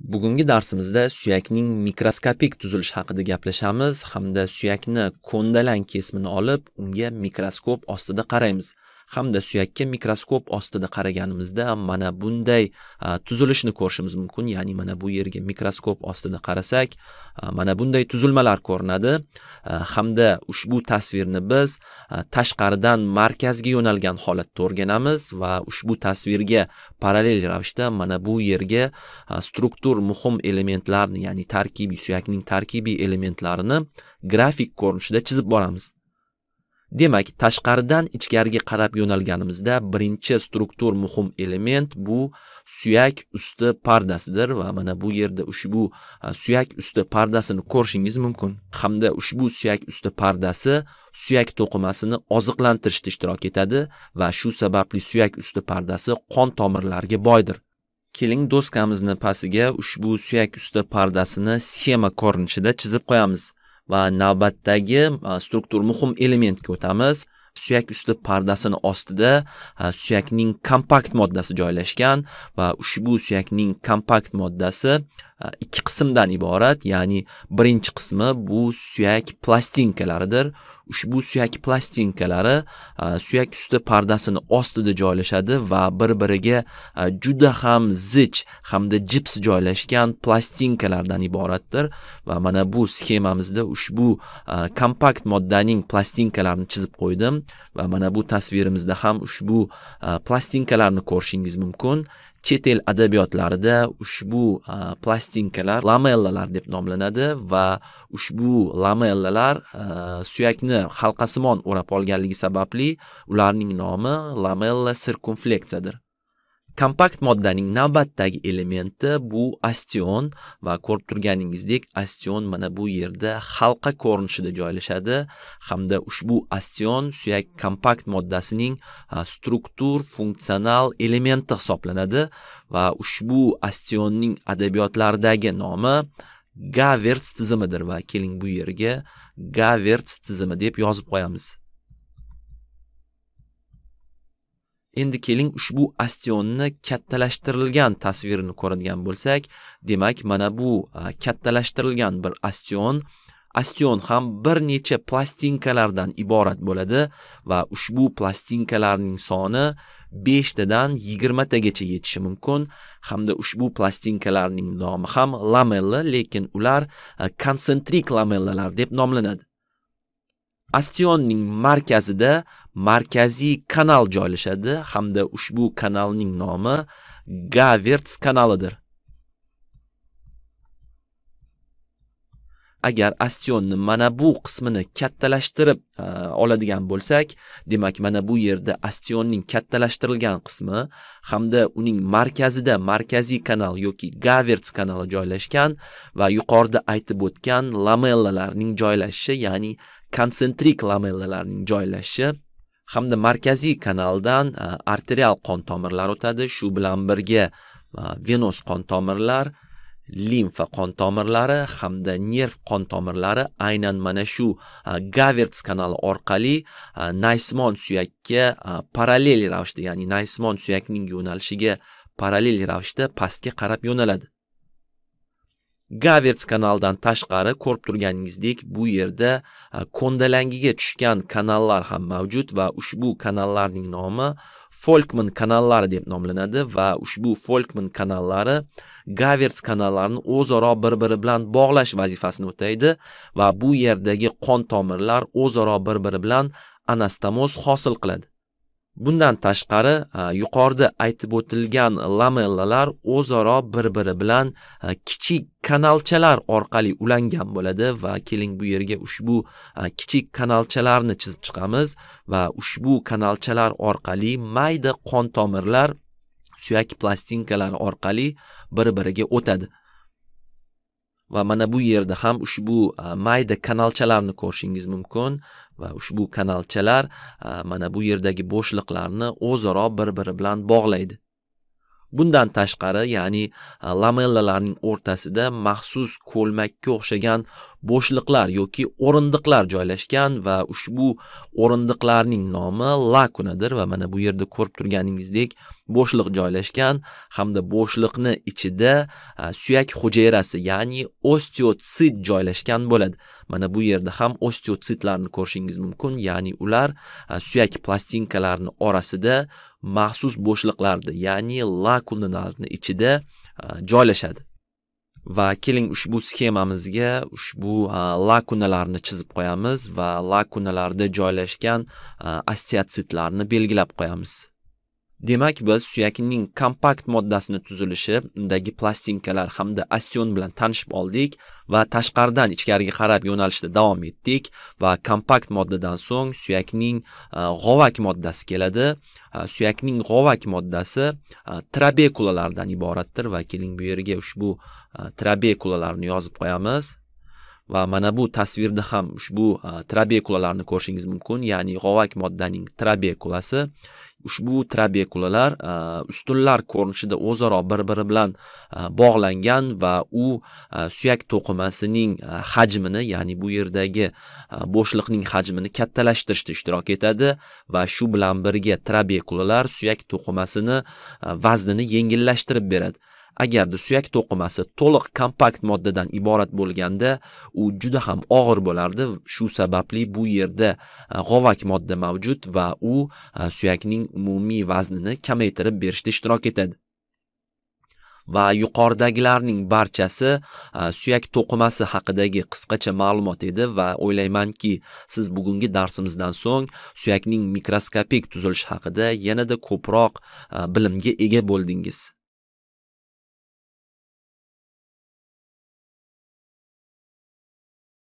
Bugungi darsimizda suyakning mikroskopik tuzilishi haqida gaplashamiz hamda suyakni ko'ndalang kesmini olib, unga mikroskop ostida qaraymiz. hamda suyakka mikroskop ostida qaraganimizda mana bunday tuzilishni ko'rishimiz mumkin ya'ni mana bu yerga mikroskop ostida qarasak mana bunday tuzilmalar ko'rinadi hamda ushbu tasvirni biz tashqaridan markazga yo'nalgan holatda o'rganamiz va ushbu tasvirga parallel ravishda mana bu yerga struktur muhim elementlarni ya'ni tarkibiy suyakning tarkibiy elementlarini grafik ko'rinishida chizib boramiz Demak, tashqaridan ichkariga qarab yo'nalganimizda birinchi struktur muhim element bu suyak usti pardasidir va mana bu yerda ushbu suyak usti pardasini ko'rishingiz mumkin. Hamda ushbu suyak usti pardasi suyak to'qimasini oziqlantirishda ishtirok etadi va shu sababli suyak usti pardasi qon tomirlariga boydir. Keling doskamizni pastiga ushbu suyak usti pardasini sxema ko'rinishida chizib qo'yamiz. va navbatdagi struktur muhim elementga o'tamiz suyak usti pardasini ostida suyakning kompakt moddasi joylashgan va ushbu suyakning kompakt moddasi Э, ikki qismdan iborat, ya'ni birinchi qismi bu suyak plastinkalaridir. Ushbu suyak plastinkalari e, suyak usti pardasini ostida joylashadi va bir-biriga e, juda ham zich hamda jips joylashgan plastinkalardan iboratdir va mana bu sxemamizda ushbu e, kompakt moddaning plastinkalarini chizib qo'ydim va mana bu tasvirimizda ham ushbu plastinkalarni ko'rishingiz mumkin. chet el adabiyotlarida ushbu plastinkalar lamellalar deb nomlanadi va ushbu lamellalar suyakni halqasimon o'rab olganligi sababli ularning nomi lamella sirkumfleksiyadir kompakt moddaning navbatdagi elementi bu astion va ko'rib turganingizdek astion mana bu yerda halqa ko'rinishida joylashadi hamda ushbu astion suyak kompakt moddasining struktur funksional elementi hisoblanadi va ushbu astionning adabiyotlardagi nomi gaverts tizimidir va keling bu yerga gaverts tizimi deb yozib qo'yamiz Endi keling ushbu astionni kattalashtirilgan tasvirini ko'radigan bo'lsak, demak mana bu kattalashtirilgan bir astion Astion ham bir necha plastinkalardan iborat bo'ladi va ushbu plastinkalarning soni 5 tadan 20 tagacha yetishi mumkin hamda ushbu plastinkalarning nomi ham lamella, lekin ular konsentrik lamellalar deb nomlanadi. Ostionning markazida markaziy kanal joylashadi hamda ushbu kanalning nomi Gaverts kanalidir. agar ostionni mana bu qismini kattalashtirib e, oladigan bo'lsak, demak mana bu yerda ostionning kattalashtirilgan qismi hamda uning markazida markaziy kanal yoki Gaverts kanali joylashgan va yuqorida aytib o'tgan lamellalarning joylashishi, ya'ni konsentrik lamellalarning joylashishi hamda markaziy kanaldan e, arterial qon tomirlari o'tadi shu bilan birga e, venos qon tomirlar limfa qon tomirlari hamda nerv qon tomirlari aynan mana shu e, gaverts kanali orqali naysmon suyakka parallel ravishda ya'ni naysmon suyakning yo'nalishiga parallel ravishda pastga qarab yo'naladi gavertz kanaldan tashqari ko'rib turganingizdek bu yerda kondalangiga tushgan kanallar ham mavjud va ushbu kanallarning nomi folkman kanallari deb nomlanadi va ushbu folkman kanallari gavertz kanallarini o'zaro bir biri bilan bog'lash vazifasini o'taydi va bu yerdagi qon tomirlar o'zaro bir biri bilan anastomoz hosil qiladi bundan tashqari e, yuqorida aytib o'tilgan lamellalar o'zaro bir biri bilan e, kichik kanalchalar orqali ulangan bo'ladi va keling bu yerga ushbu e, kichik kanalchalarni chizib chiqamiz va ushbu kanalchalar orqali mayda qon tomirlar suyak plastinkalari orqali bir biriga o'tadi va mana bu yerda ham ushbu mayda kanalchalarni ko'rishingiz mumkin va ushbu kanalchalar mana bu yerdagi bo'shliqlarni o'zaro bir biri bilan bog'laydi bundan tashqari ya'ni e, lamellalarning o'rtasida maxsus ko'lmakka o'xshagan bo'shliqlar yoki o'rindiqlar joylashgan va ushbu o'rindiqlarning nomi lakunadir va mana bu yerda ko'rib turganingizdek bo'shliq joylashgan hamda bo'shliqni ichida e, suyak hujayrasi ya'ni osteotsit joylashgan bo'ladi mana bu yerda ham osteotsitlarni ko'rishingiz mumkin ya'ni ular e, suyak plastinkalarini orasida maxsus bo'shliqlarni ya'ni lakunalarni ichida joylashadi va keling ushbu sxemamizga ushbu lakunalarni chizib qo'yamiz va lakunalarda joylashgan osteotsitlarni belgilab qo'yamiz demak biz suyakning kompakt moddasini tuzilishi undagi plastinkalar hamda astion bilan tanishib oldik va tashqaridan ichkariga qarab yo'nalishda davom etdik va kompakt moddadan so'ng suyakning e, g'ovak moddasi keladi e, suyakning g'ovak moddasi e, trabekulalardan iboratdir va keling bu yerga ushbu trabekulalarni yozib qo'yamiz va mana bu tasvirda ham ushbu trabekulalarni ko'rishingiz mumkin ya'ni g'ovak moddaning trabekulasi ushbu trabekulalar ustunlar ko'rinishida o'zaro bir biri bilan bog'langan va u suyak to'qimasining hajmini ya'ni bu yerdagi bo'shliqning hajmini kattalashtirishda ishtirok etadi va shu bilan birga trabekulalar suyak to'qimasini vaznini yengillashtirib beradi agarda suyak to'qimasi to'liq kompakt moddadan iborat bo'lganda u juda ham og'ir bo'lardi shu sababli bu yerda e, g'ovak modda mavjud va u e, suyakning umumiy vaznini kamaytirib berishda ishtirok etadi va yuqoridagilarning barchasi e, suyak to'qimasi haqidagi qisqacha ma'lumot edi va o'ylaymanki siz bugungi darsimizdan so'ng suyakning mikroskopik tuzilishi haqida yanada ko'proq bilimga ega bo'ldingiz